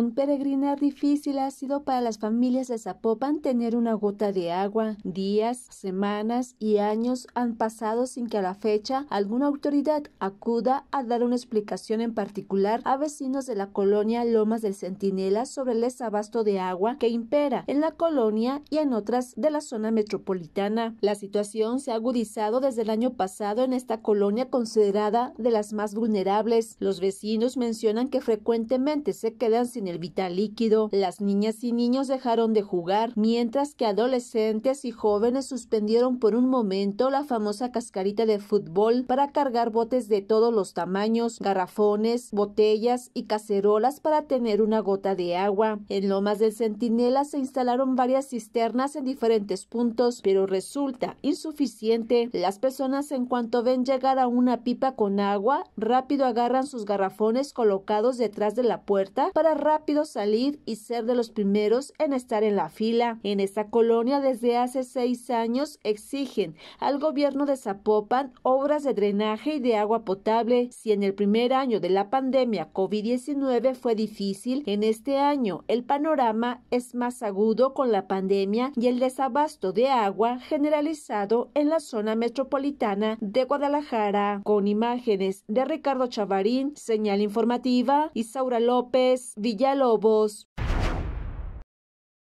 Un peregrinar difícil ha sido para las familias de Zapopan tener una gota de agua. Días, semanas y años han pasado sin que a la fecha alguna autoridad acuda a dar una explicación en particular a vecinos de la colonia Lomas del Centinela sobre el desabasto de agua que impera en la colonia y en otras de la zona metropolitana. La situación se ha agudizado desde el año pasado en esta colonia considerada de las más vulnerables. Los vecinos mencionan que frecuentemente se quedan sin el vital líquido. Las niñas y niños dejaron de jugar, mientras que adolescentes y jóvenes suspendieron por un momento la famosa cascarita de fútbol para cargar botes de todos los tamaños, garrafones, botellas y cacerolas para tener una gota de agua. En Lomas del Centinela se instalaron varias cisternas en diferentes puntos, pero resulta insuficiente. Las personas en cuanto ven llegar a una pipa con agua, rápido agarran sus garrafones colocados detrás de la puerta para salir y ser de los primeros en estar en la fila. En esta colonia desde hace seis años exigen al gobierno de Zapopan obras de drenaje y de agua potable. Si en el primer año de la pandemia COVID-19 fue difícil, en este año el panorama es más agudo con la pandemia y el desabasto de agua generalizado en la zona metropolitana de Guadalajara. Con imágenes de Ricardo Chavarín, señal informativa, Isaura López, Villa lobos